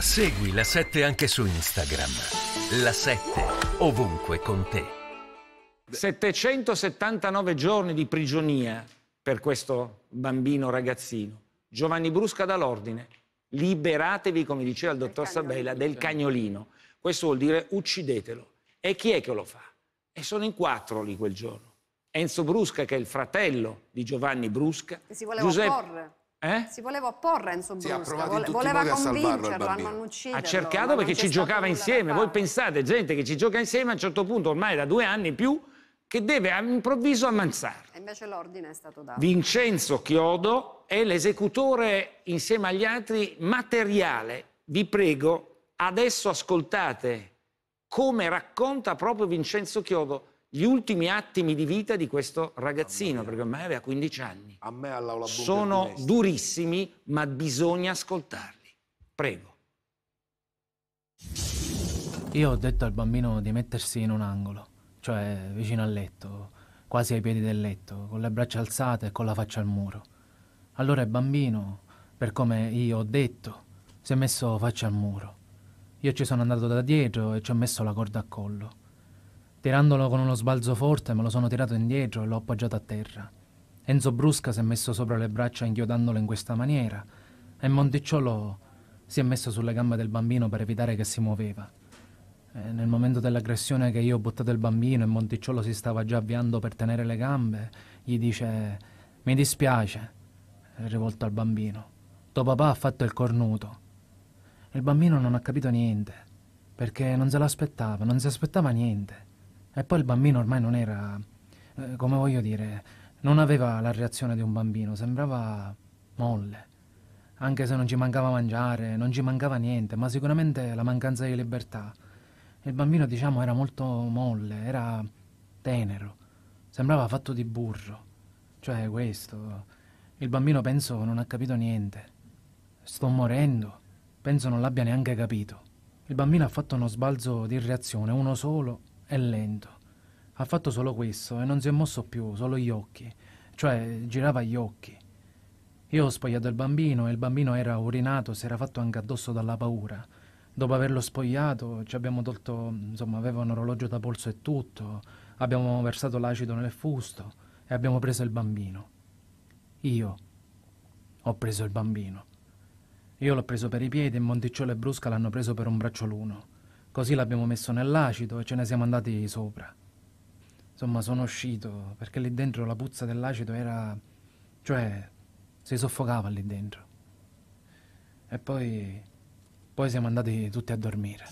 Segui la 7 anche su Instagram. La 7 ovunque con te. 779 giorni di prigionia per questo bambino ragazzino. Giovanni Brusca dall'ordine. Liberatevi, come diceva il dottor Sabella, del cagnolino. Questo vuol dire uccidetelo. E chi è che lo fa? E sono in quattro lì quel giorno. Enzo Brusca, che è il fratello di Giovanni Brusca. Che si voleva Giuseppe... Porre. Eh? Si voleva opporre a Enzo Brusca, sì, voleva convincerlo a, non ucciderlo. Ha cercato perché ci giocava insieme. Voi pensate, gente che ci gioca insieme a un certo punto, ormai da due anni in più, che deve all'improvviso ammazzarlo. E invece l'ordine è stato dato. Vincenzo Chiodo è l'esecutore insieme agli altri materiale. Vi prego, adesso ascoltate come racconta proprio Vincenzo Chiodo gli ultimi attimi di vita di questo ragazzino, perché ormai aveva 15 anni. A me all'aula Sono durissimi, ma bisogna ascoltarli. Prego. Io ho detto al bambino di mettersi in un angolo, cioè vicino al letto, quasi ai piedi del letto, con le braccia alzate e con la faccia al muro. Allora il bambino, per come io ho detto, si è messo faccia al muro. Io ci sono andato da dietro e ci ho messo la corda a collo. Tirandolo con uno sbalzo forte me lo sono tirato indietro e l'ho appoggiato a terra. Enzo Brusca si è messo sopra le braccia inchiodandolo in questa maniera e Monticciolo si è messo sulle gambe del bambino per evitare che si muoveva. E eh, nel momento dell'aggressione che io ho buttato il bambino e Monticciolo si stava già avviando per tenere le gambe, gli dice «Mi dispiace», rivolto al bambino. «Tuo papà ha fatto il cornuto». Il bambino non ha capito niente, perché non se l'aspettava, non si aspettava niente. E poi il bambino ormai non era, eh, come voglio dire, non aveva la reazione di un bambino, sembrava molle. Anche se non ci mancava mangiare, non ci mancava niente, ma sicuramente la mancanza di libertà. Il bambino, diciamo, era molto molle, era tenero, sembrava fatto di burro. Cioè questo, il bambino penso non ha capito niente. Sto morendo, penso non l'abbia neanche capito. Il bambino ha fatto uno sbalzo di reazione, uno solo, e lento. Ha fatto solo questo e non si è mosso più, solo gli occhi. Cioè, girava gli occhi. Io ho spogliato il bambino e il bambino era urinato, si era fatto anche addosso dalla paura. Dopo averlo spogliato, ci abbiamo tolto, insomma, aveva un orologio da polso e tutto, abbiamo versato l'acido nel fusto e abbiamo preso il bambino. Io ho preso il bambino. Io l'ho preso per i piedi e Monticciolo e Brusca l'hanno preso per un braccio l'uno. Così l'abbiamo messo nell'acido e ce ne siamo andati sopra. Insomma, sono uscito perché lì dentro la puzza dell'acido era... cioè, si soffocava lì dentro. E poi... poi siamo andati tutti a dormire.